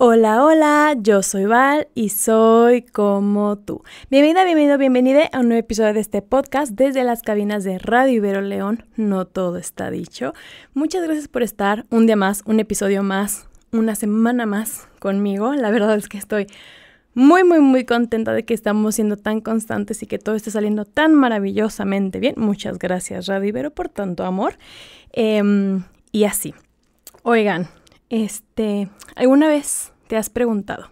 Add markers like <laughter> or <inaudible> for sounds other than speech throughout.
Hola, hola, yo soy Val y soy como tú. Bienvenida, bienvenido, bienvenida a un nuevo episodio de este podcast desde las cabinas de Radio Ibero León. No todo está dicho. Muchas gracias por estar un día más, un episodio más, una semana más conmigo. La verdad es que estoy muy, muy, muy contenta de que estamos siendo tan constantes y que todo esté saliendo tan maravillosamente bien. Muchas gracias, Radio Ibero, por tanto amor. Em, y así. Oigan, este, ¿alguna vez te has preguntado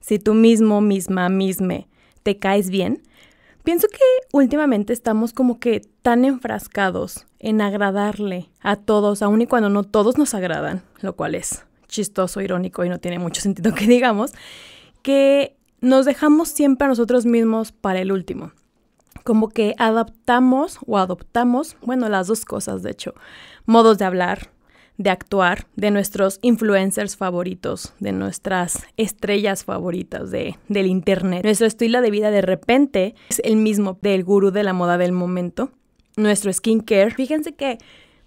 si tú mismo, misma, misme, te caes bien? Pienso que últimamente estamos como que tan enfrascados en agradarle a todos, aun y cuando no todos nos agradan, lo cual es chistoso, irónico y no tiene mucho sentido que digamos, que nos dejamos siempre a nosotros mismos para el último. Como que adaptamos o adoptamos, bueno, las dos cosas de hecho, modos de hablar, de actuar, de nuestros influencers favoritos, de nuestras estrellas favoritas de, del Internet. Nuestro estilo de vida de repente es el mismo del gurú de la moda del momento. Nuestro skincare. Fíjense que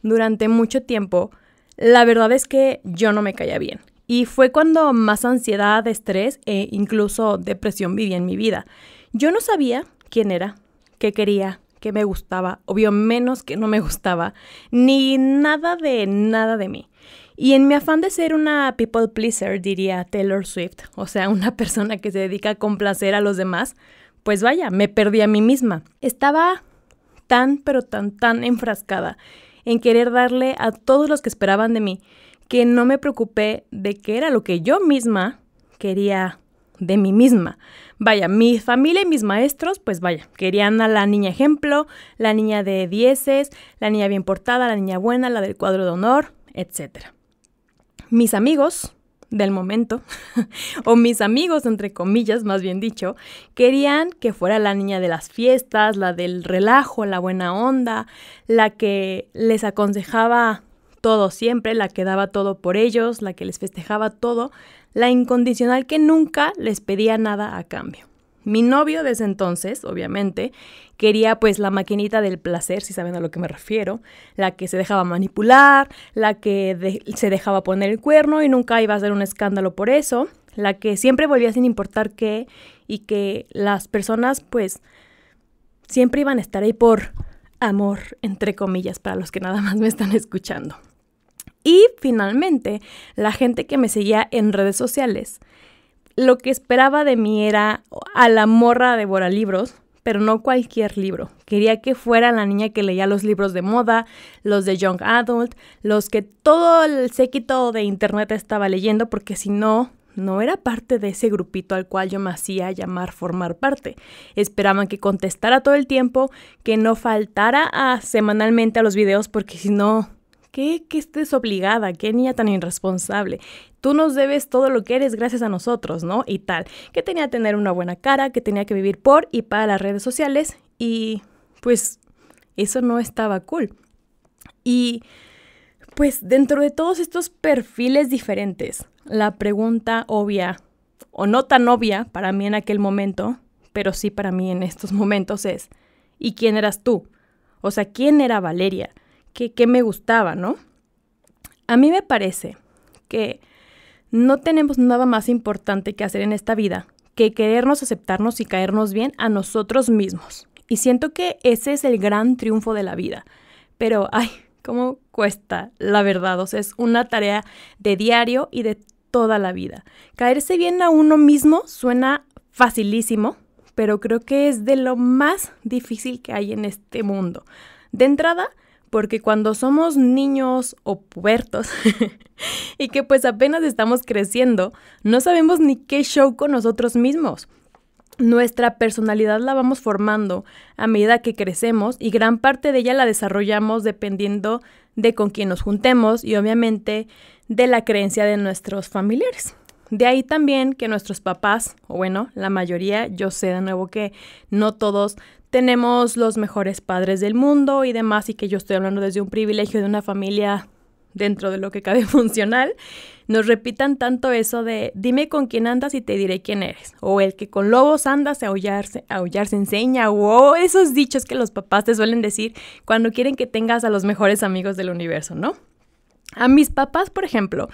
durante mucho tiempo, la verdad es que yo no me caía bien. Y fue cuando más ansiedad, estrés e incluso depresión vivía en mi vida. Yo no sabía quién era, qué quería, me gustaba, obvio menos que no me gustaba, ni nada de nada de mí. Y en mi afán de ser una people pleaser, diría Taylor Swift, o sea, una <laughs> persona que se dedica a complacer a los demás, pues vaya, me perdí a mí misma. Estaba tan, pero tan, tan enfrascada en querer darle a todos los que esperaban de mí, que no me preocupé de qué era lo que yo misma quería de mí misma vaya, mi familia y mis maestros, pues vaya, querían a la niña ejemplo, la niña de dieces, la niña bien portada, la niña buena, la del cuadro de honor, etc. Mis amigos del momento, <laughs> o mis amigos, entre comillas, más bien dicho, querían que fuera la niña de las fiestas, la del relajo, la buena onda, la que les aconsejaba todo siempre, la que daba todo por ellos, la que les festejaba todo, la incondicional que nunca les pedía nada a cambio. Mi novio desde entonces, obviamente, quería pues la maquinita del placer, si saben a lo que me refiero, la que se dejaba manipular, la que se dejaba poner el cuerno y nunca iba a ser un escándalo por eso, la que siempre volvía sin importar qué y que las personas pues siempre iban a estar ahí por amor, entre comillas, para los que nada más me están escuchando. Y finalmente, la gente que me seguía en redes sociales. Lo que esperaba de mí era a la morra de Bora libros, pero no cualquier libro. Quería que fuera la niña que leía los libros de moda, los de Young Adult, los que todo el séquito de internet estaba leyendo, porque si no, no era parte de ese grupito al cual yo me hacía llamar formar parte. Esperaban que contestara todo el tiempo, que no faltara semanalmente a los videos porque si no, ¿Qué, estés obligada? ¿Qué niña tan irresponsable? Tú nos debes todo lo que eres gracias a nosotros, ¿no? Y tal. Que tenía que tener una buena cara, que tenía que vivir por y para las redes sociales y pues eso no estaba cool. Y pues dentro de todos estos perfiles diferentes, la pregunta obvia, o no tan obvia para mí en aquel momento, pero sí para mí en estos momentos es, ¿y quién eras tú? O sea, ¿quién era Valeria? que, me gustaba, ¿no? A mí me parece que no tenemos nada más importante que hacer en esta vida que querernos aceptarnos y caernos bien a nosotros mismos. Y siento que ese es el gran triunfo de la vida. Pero, ay, cómo cuesta, la verdad. O sea, es una tarea de diario y de toda la vida. Caerse bien a uno mismo suena facilísimo, pero creo que es de lo más difícil que hay en este mundo. De entrada, porque cuando somos niños o pubertos <laughs> y que pues apenas estamos creciendo, no sabemos ni qué show con nosotros mismos. Nuestra personalidad la vamos formando a medida que crecemos y gran parte de ella la desarrollamos dependiendo de con quién nos juntemos y obviamente de la creencia de nuestros familiares. De ahí también que nuestros papás, o bueno, la mayoría, yo sé de nuevo que no todos tenemos los mejores padres del mundo y demás, y que yo estoy hablando desde un privilegio de una familia dentro de lo que cabe <laughs> funcional, nos repitan tanto eso de dime con quién andas y te diré quién eres, o el que con lobos andas a aullarse, aullarse enseña, o esos dichos que los papás te suelen decir cuando quieren que tengas a los mejores amigos del universo, ¿no? A mis papás, por ejemplo,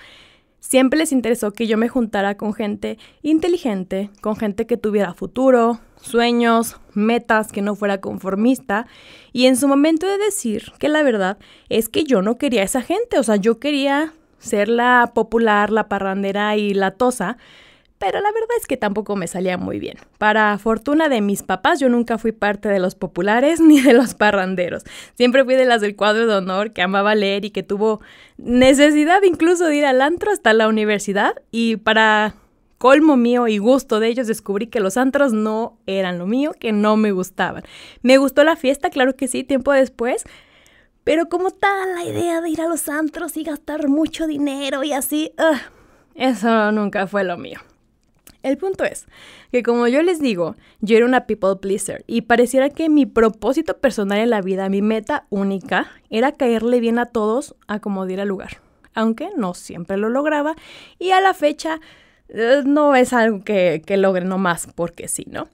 Siempre les interesó que yo me juntara con gente inteligente, con gente que tuviera futuro, sueños, metas, que no fuera conformista. Y en su momento de decir que la verdad es que yo no quería esa gente, o sea, yo quería ser la popular, la parrandera y la tosa pero la verdad es que tampoco me salía muy bien. Para fortuna de mis papás, yo nunca fui parte de los populares <laughs> ni de los parranderos. Siempre fui de las del cuadro de honor, que amaba leer y que tuvo necesidad incluso de ir al antro hasta la universidad. Y para colmo mío y gusto de ellos, descubrí que los antros no eran lo mío, que no me gustaban. Me gustó la fiesta, claro que sí, tiempo después. Pero como tal, la idea de ir a los antros y gastar mucho dinero y así, eso nunca fue lo mío. El punto es que como yo les digo, yo era una people pleaser y pareciera que mi propósito personal en la vida, mi meta única, era caerle bien a todos a como diera lugar. Aunque no siempre lo lograba y a la fecha eh, no es algo que, que logre nomás porque sí, ¿no?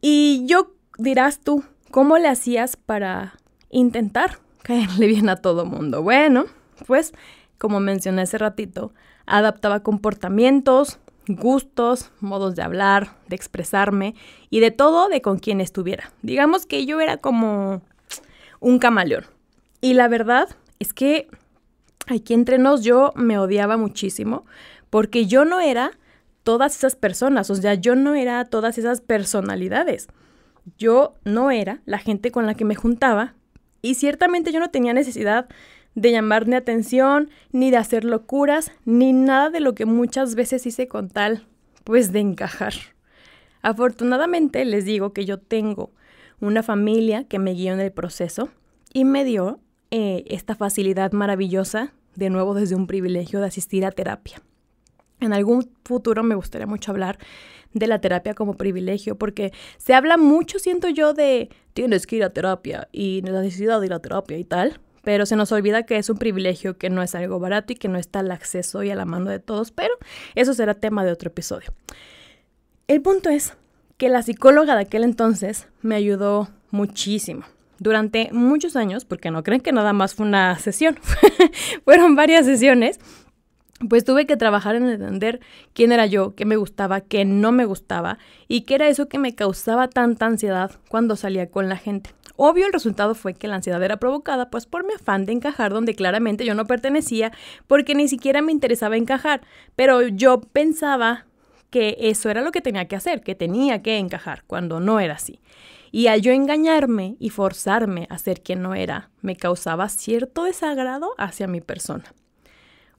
Y yo dirás tú, ¿cómo le hacías para intentar caerle bien a todo mundo? Bueno, pues como mencioné hace ratito, adaptaba comportamientos, gustos, modos de hablar, de expresarme y de todo de con quien estuviera. Digamos que yo era como un camaleón. Y la verdad es que aquí entre nos yo me odiaba muchísimo porque yo no era todas esas personas, o sea, yo no era todas esas personalidades. Yo no era la gente con la que me juntaba y ciertamente yo no tenía necesidad de llamarme atención, ni de hacer locuras, ni nada de lo que muchas veces hice con tal, pues de encajar. Afortunadamente les digo que yo tengo una familia que me guió en el proceso y me dio eh, esta facilidad maravillosa, de nuevo desde un privilegio de asistir a terapia. En algún futuro me gustaría mucho hablar de la terapia como privilegio, porque se habla mucho, siento yo, de tienes que ir a terapia y la necesidad de ir a terapia y tal, pero se nos olvida que es un privilegio, que no es algo barato y que no está al acceso y a la mano de todos, pero eso será tema de otro episodio. El punto es que la psicóloga de aquel entonces me ayudó muchísimo. Durante muchos años, porque no creen que nada más fue una sesión, <laughs> fueron varias sesiones, pues tuve que trabajar en entender quién era yo, qué me gustaba, qué no me gustaba y qué era eso que me causaba tanta ansiedad cuando salía con la gente. Obvio el resultado fue que la ansiedad era provocada pues por mi afán de encajar donde claramente yo no pertenecía porque ni siquiera me interesaba encajar, pero yo pensaba que eso era lo que tenía que hacer, que tenía que encajar cuando no era así. Y al yo engañarme y forzarme a ser quien no era, me causaba cierto desagrado hacia mi persona.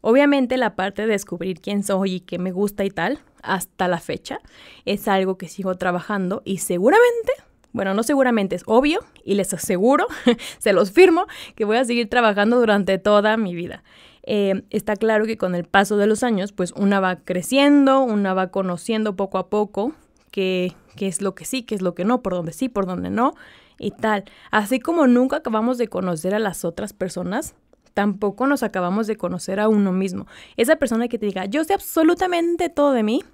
Obviamente la parte de descubrir quién soy y qué me gusta y tal, hasta la fecha, es algo que sigo trabajando y seguramente, bueno, no seguramente, es obvio y les aseguro, <laughs> se los firmo, que voy a seguir trabajando durante toda mi vida. Eh, está claro que con el paso de los años, pues una va creciendo, una va conociendo poco a poco qué, qué es lo que sí, qué es lo que no, por dónde sí, por dónde no y tal. Así como nunca acabamos de conocer a las otras personas, tampoco nos acabamos de conocer a uno mismo. Esa persona que te diga, yo sé absolutamente todo de mí,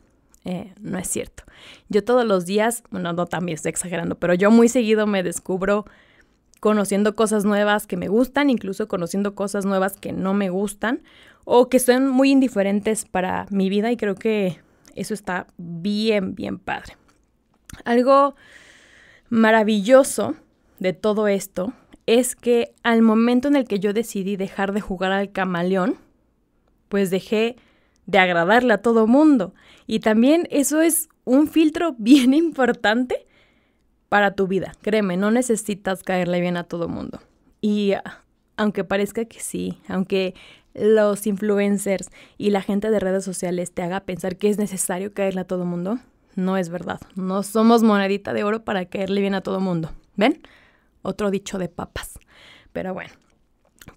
eh, no es cierto. Yo todos los días, bueno, no también estoy exagerando, pero yo muy seguido me descubro conociendo cosas nuevas que me gustan, incluso conociendo cosas nuevas que no me gustan o que son muy indiferentes para mi vida y creo que eso está bien, bien padre. Algo maravilloso de todo esto es que al momento en el que yo decidí dejar de jugar al camaleón, pues dejé de agradarle a todo mundo. Y también eso es un filtro <laughs> bien importante para tu vida. Créeme, no necesitas caerle bien a todo mundo. Y ah, aunque parezca que sí, aunque los influencers y la gente de redes sociales te haga pensar que es necesario caerle a todo mundo, no es verdad. No somos monedita de oro para caerle bien a todo mundo. ¿Ven? otro dicho de papas. Pero bueno,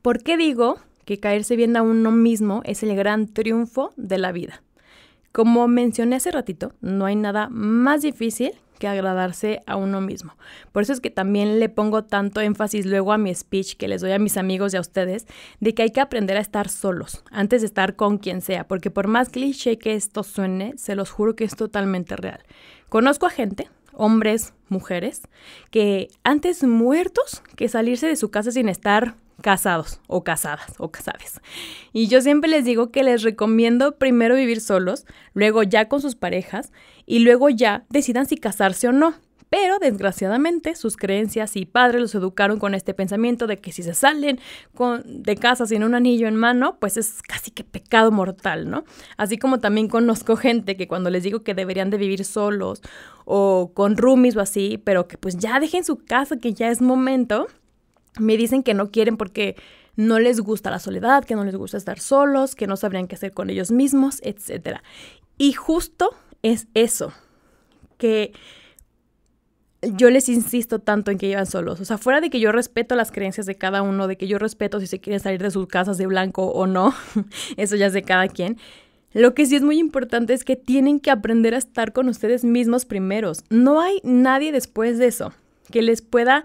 ¿por qué digo que caerse bien a uno mismo es el gran triunfo de la vida? Como mencioné hace ratito, no hay nada más difícil que agradarse a uno mismo. Por eso es que también le pongo tanto énfasis luego a mi speech que les doy a mis amigos y a ustedes, de que hay que aprender a estar solos antes de estar con quien sea, porque por más cliché que esto suene, se los juro que es totalmente real. Conozco a gente hombres, mujeres, que antes muertos que salirse de su casa sin estar casados o casadas o casadas. Y yo siempre les digo que les recomiendo primero vivir solos, luego ya con sus parejas y luego ya decidan si casarse o no. Pero desgraciadamente sus creencias y padres los educaron con este pensamiento de que si se salen de casa sin un anillo en mano, pues es casi que pecado mortal, ¿no? Así como también conozco gente que cuando les digo que deberían de vivir solos o con roomies o así, pero que pues ya dejen su casa, que ya es momento, me dicen que no quieren porque no les gusta la soledad, que no les gusta estar solos, que no sabrían qué hacer con ellos mismos, etc. Y justo es eso, que yo les insisto tanto en que llevan solos. O sea, fuera de que yo respeto las creencias de cada uno, de que yo respeto si se quieren salir de sus casas de blanco o no, <laughs> eso ya es de cada quien. Lo que sí es muy importante es que tienen que aprender a estar con ustedes mismos primeros. No hay nadie después de eso que les pueda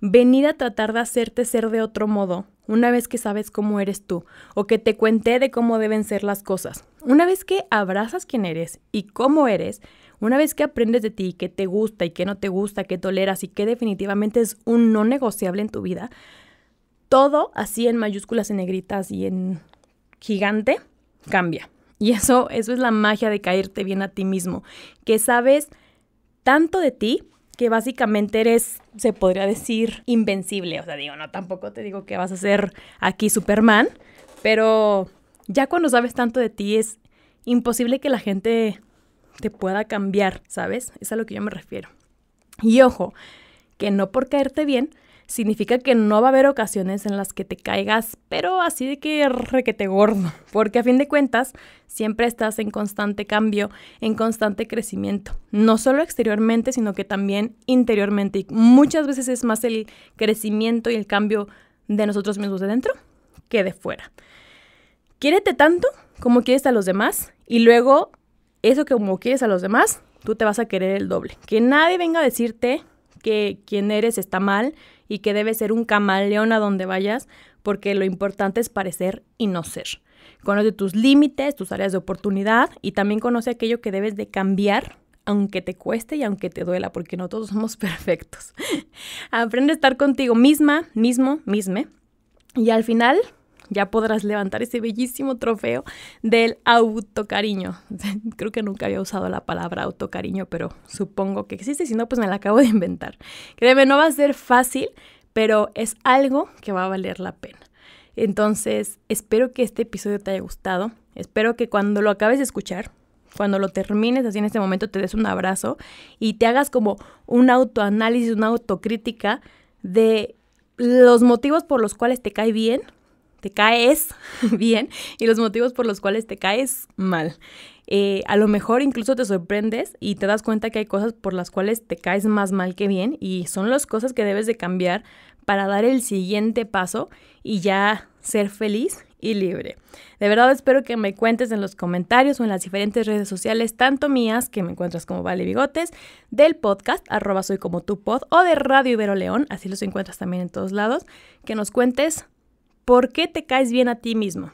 venir a tratar de hacerte ser de otro modo una vez que sabes cómo eres tú o que te cuente de cómo deben ser las cosas. Una vez que abrazas quién eres y cómo eres, una vez que aprendes de ti que te gusta y que no te gusta, que toleras y qué definitivamente es un no negociable en tu vida, todo así en mayúsculas, y negritas y en gigante cambia. Y eso, eso es la magia de caerte bien a ti mismo, que sabes tanto de ti que básicamente eres, se podría decir, invencible. O sea, digo, no, tampoco te digo que vas a ser aquí Superman, pero ya cuando sabes tanto de ti es imposible que la gente te pueda cambiar, ¿sabes? Es a lo que yo me refiero. Y ojo, que no por caerte bien, significa que no va a haber ocasiones en las que te caigas, pero así de que requete gordo, porque a fin de cuentas siempre estás en constante cambio, en constante crecimiento, no solo exteriormente, sino que también interiormente. Y muchas veces es más el crecimiento y el cambio de nosotros mismos de dentro que de fuera. Quiérete tanto como quieres a los demás y luego eso que como quieres a los demás, tú te vas a querer el doble. Que nadie venga a decirte que quien eres está mal y que debes ser un camaleón a donde vayas, porque lo importante es parecer y no ser. Conoce tus límites, tus áreas de oportunidad y también conoce aquello que debes de cambiar, aunque te cueste y aunque te duela, porque no todos <laughs> somos perfectos. Aprende a estar contigo misma, mismo, misme. Y al final ya podrás levantar ese bellísimo trofeo del autocariño. <laughs> Creo que nunca había usado la palabra autocariño, pero supongo que existe, si no, pues me la acabo de inventar. Créeme, no va a ser fácil, pero es algo que va a valer la pena. Entonces, espero que este episodio te haya gustado. Espero que cuando lo acabes de escuchar, cuando lo termines así en este momento, te des un abrazo y te hagas como un autoanálisis, una autocrítica de los motivos por los cuales te cae bien te caes <laughs> bien y los motivos por los cuales te caes mal. Eh, a lo mejor incluso te sorprendes y te das cuenta que hay cosas por las cuales te caes más mal que bien y son las cosas que debes de cambiar para dar el siguiente paso y ya ser feliz y libre. De verdad espero que me cuentes en los comentarios o en las diferentes redes sociales, tanto mías, que me encuentras como Vale Bigotes, del podcast, arroba soy como tu pod, o de Radio Ibero León, así los encuentras también en todos lados, que nos cuentes ¿Por qué te caes bien a ti mismo?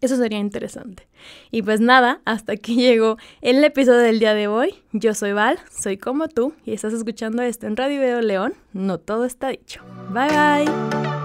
Eso sería interesante. Y pues nada, hasta aquí <laughs> llegó el episodio del día de hoy. Yo soy Val, soy como tú y estás escuchando esto en Radio Video León. No todo está dicho. Bye bye.